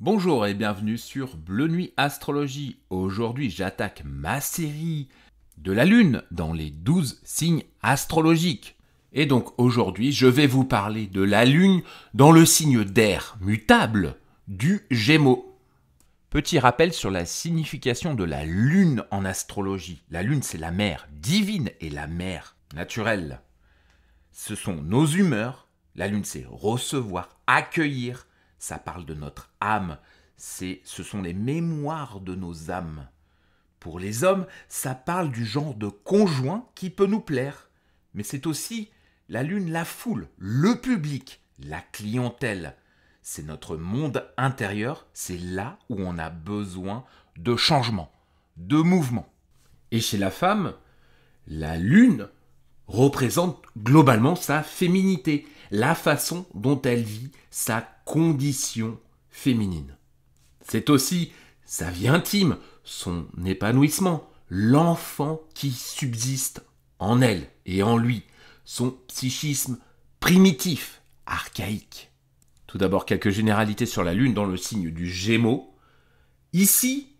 Bonjour et bienvenue sur Bleu Nuit Astrologie. Aujourd'hui, j'attaque ma série de la Lune dans les 12 signes astrologiques. Et donc aujourd'hui, je vais vous parler de la Lune dans le signe d'air mutable du Gémeaux. Petit rappel sur la signification de la Lune en astrologie. La Lune, c'est la mer divine et la mer naturelle. Ce sont nos humeurs. La Lune, c'est recevoir, accueillir, ça parle de notre âme, c'est, ce sont les mémoires de nos âmes. Pour les hommes, ça parle du genre de conjoint qui peut nous plaire, mais c'est aussi la lune, la foule, le public, la clientèle. C'est notre monde intérieur, c'est là où on a besoin de changement, de mouvement. Et chez la femme, la lune représente globalement sa féminité, la façon dont elle vit, sa condition féminine. C'est aussi sa vie intime, son épanouissement, l'enfant qui subsiste en elle et en lui, son psychisme primitif, archaïque. Tout d'abord quelques généralités sur la Lune dans le signe du Gémeaux. Ici,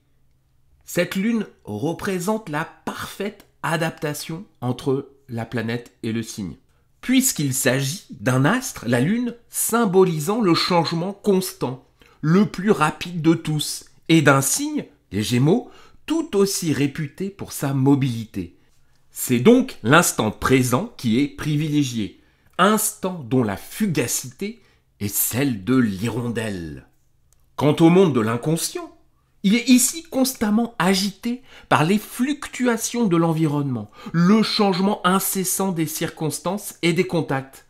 cette Lune représente la parfaite adaptation entre la planète et le signe puisqu'il s'agit d'un astre, la Lune, symbolisant le changement constant, le plus rapide de tous, et d'un signe, les Gémeaux, tout aussi réputé pour sa mobilité. C'est donc l'instant présent qui est privilégié, instant dont la fugacité est celle de l'hirondelle. Quant au monde de l'inconscient, il est ici constamment agité par les fluctuations de l'environnement, le changement incessant des circonstances et des contacts.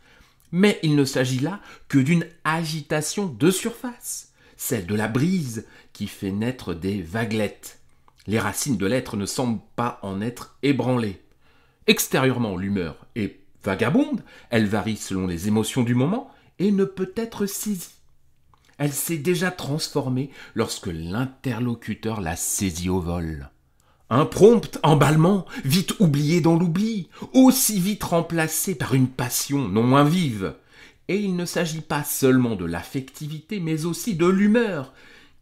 Mais il ne s'agit là que d'une agitation de surface, celle de la brise qui fait naître des vaguelettes. Les racines de l'être ne semblent pas en être ébranlées. Extérieurement, l'humeur est vagabonde, elle varie selon les émotions du moment et ne peut être saisie elle s'est déjà transformée lorsque l'interlocuteur l'a saisie au vol. Un prompt emballement, vite oublié dans l'oubli, aussi vite remplacé par une passion non moins vive. Et il ne s'agit pas seulement de l'affectivité, mais aussi de l'humeur,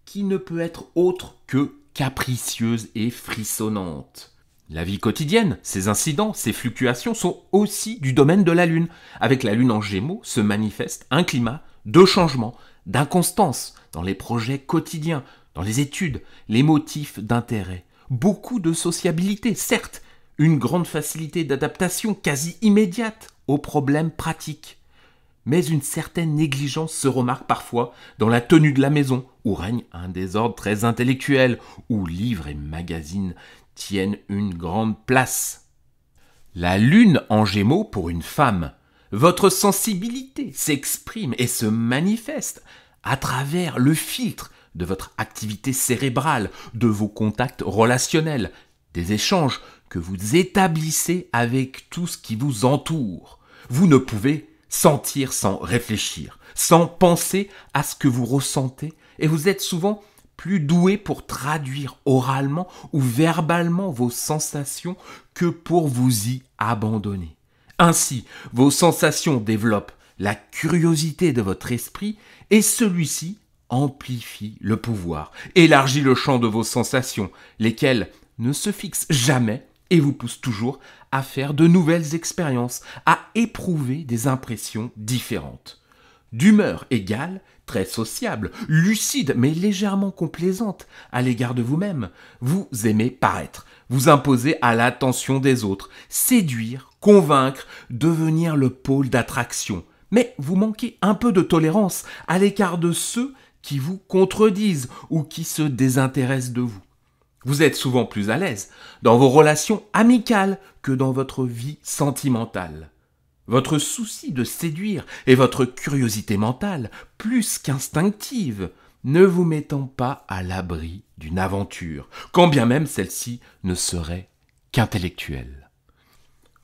qui ne peut être autre que capricieuse et frissonnante. La vie quotidienne, ses incidents, ses fluctuations sont aussi du domaine de la Lune. Avec la Lune en gémeaux se manifeste un climat de changement, d'inconstance dans les projets quotidiens, dans les études, les motifs d'intérêt, beaucoup de sociabilité, certes, une grande facilité d'adaptation quasi immédiate aux problèmes pratiques, mais une certaine négligence se remarque parfois dans la tenue de la maison, où règne un désordre très intellectuel, où livres et magazines tiennent une grande place. La lune en gémeaux pour une femme votre sensibilité s'exprime et se manifeste à travers le filtre de votre activité cérébrale, de vos contacts relationnels, des échanges que vous établissez avec tout ce qui vous entoure. Vous ne pouvez sentir sans réfléchir, sans penser à ce que vous ressentez, et vous êtes souvent plus doué pour traduire oralement ou verbalement vos sensations que pour vous y abandonner. Ainsi, vos sensations développent la curiosité de votre esprit et celui-ci amplifie le pouvoir, élargit le champ de vos sensations, lesquelles ne se fixent jamais et vous poussent toujours à faire de nouvelles expériences, à éprouver des impressions différentes d'humeur égale, très sociable, lucide mais légèrement complaisante à l'égard de vous-même. Vous aimez paraître, vous imposer à l'attention des autres, séduire, convaincre, devenir le pôle d'attraction. Mais vous manquez un peu de tolérance à l'écart de ceux qui vous contredisent ou qui se désintéressent de vous. Vous êtes souvent plus à l'aise dans vos relations amicales que dans votre vie sentimentale votre souci de séduire et votre curiosité mentale, plus qu'instinctive, ne vous mettant pas à l'abri d'une aventure, quand bien même celle-ci ne serait qu'intellectuelle.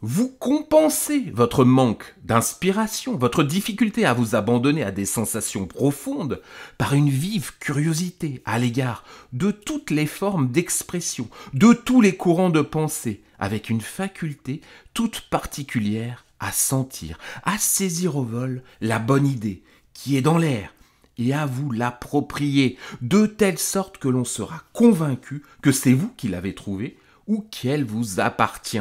Vous compensez votre manque d'inspiration, votre difficulté à vous abandonner à des sensations profondes par une vive curiosité à l'égard de toutes les formes d'expression, de tous les courants de pensée, avec une faculté toute particulière à sentir, à saisir au vol la bonne idée qui est dans l'air et à vous l'approprier de telle sorte que l'on sera convaincu que c'est vous qui l'avez trouvée ou qu'elle vous appartient.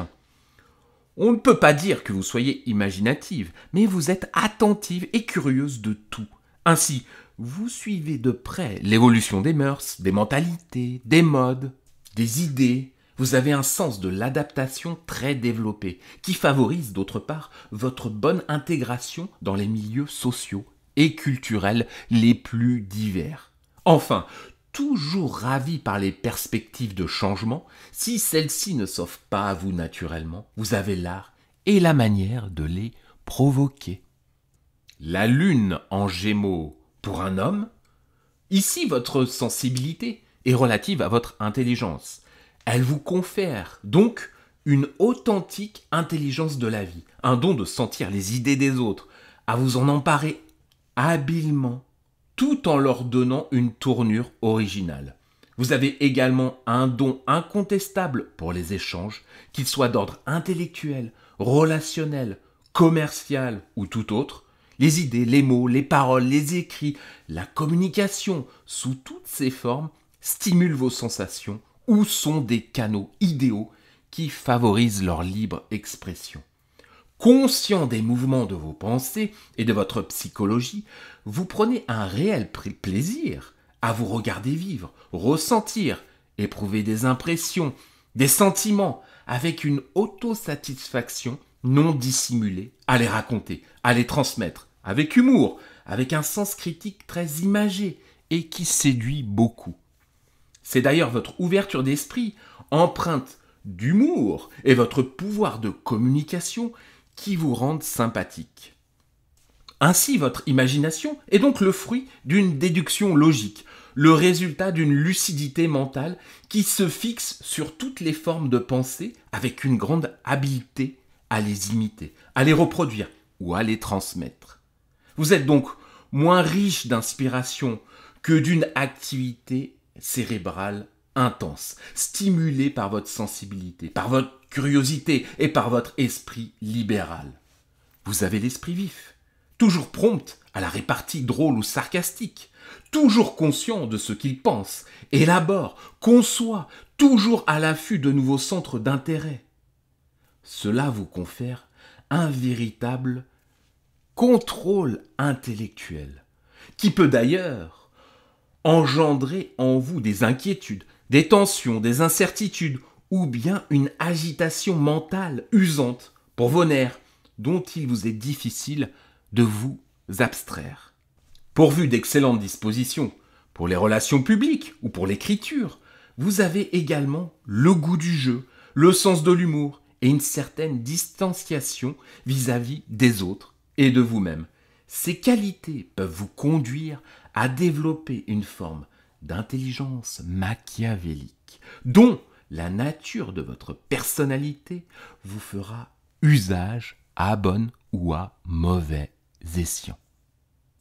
On ne peut pas dire que vous soyez imaginative, mais vous êtes attentive et curieuse de tout. Ainsi, vous suivez de près l'évolution des mœurs, des mentalités, des modes, des idées, vous avez un sens de l'adaptation très développé, qui favorise d'autre part votre bonne intégration dans les milieux sociaux et culturels les plus divers. Enfin, toujours ravi par les perspectives de changement, si celles-ci ne s'offrent pas à vous naturellement, vous avez l'art et la manière de les provoquer. La lune en gémeaux pour un homme Ici, votre sensibilité est relative à votre intelligence elle vous confère donc une authentique intelligence de la vie, un don de sentir les idées des autres, à vous en emparer habilement, tout en leur donnant une tournure originale. Vous avez également un don incontestable pour les échanges, qu'ils soient d'ordre intellectuel, relationnel, commercial ou tout autre. Les idées, les mots, les paroles, les écrits, la communication, sous toutes ses formes, stimulent vos sensations, sont des canaux idéaux qui favorisent leur libre expression. Conscient des mouvements de vos pensées et de votre psychologie, vous prenez un réel plaisir à vous regarder vivre, ressentir, éprouver des impressions, des sentiments, avec une autosatisfaction non dissimulée à les raconter, à les transmettre, avec humour, avec un sens critique très imagé et qui séduit beaucoup. C'est d'ailleurs votre ouverture d'esprit, empreinte d'humour et votre pouvoir de communication qui vous rendent sympathique. Ainsi, votre imagination est donc le fruit d'une déduction logique, le résultat d'une lucidité mentale qui se fixe sur toutes les formes de pensée avec une grande habileté à les imiter, à les reproduire ou à les transmettre. Vous êtes donc moins riche d'inspiration que d'une activité cérébrale intense, stimulée par votre sensibilité, par votre curiosité et par votre esprit libéral. Vous avez l'esprit vif, toujours prompt à la répartie drôle ou sarcastique, toujours conscient de ce qu'il pense, élabore, conçoit, toujours à l'affût de nouveaux centres d'intérêt. Cela vous confère un véritable contrôle intellectuel, qui peut d'ailleurs engendrer en vous des inquiétudes, des tensions, des incertitudes, ou bien une agitation mentale usante pour vos nerfs, dont il vous est difficile de vous abstraire. Pourvu d'excellentes dispositions pour les relations publiques ou pour l'écriture, vous avez également le goût du jeu, le sens de l'humour et une certaine distanciation vis-à-vis des autres et de vous-même. Ces qualités peuvent vous conduire à développer une forme d'intelligence machiavélique dont la nature de votre personnalité vous fera usage à bon ou à mauvais escient.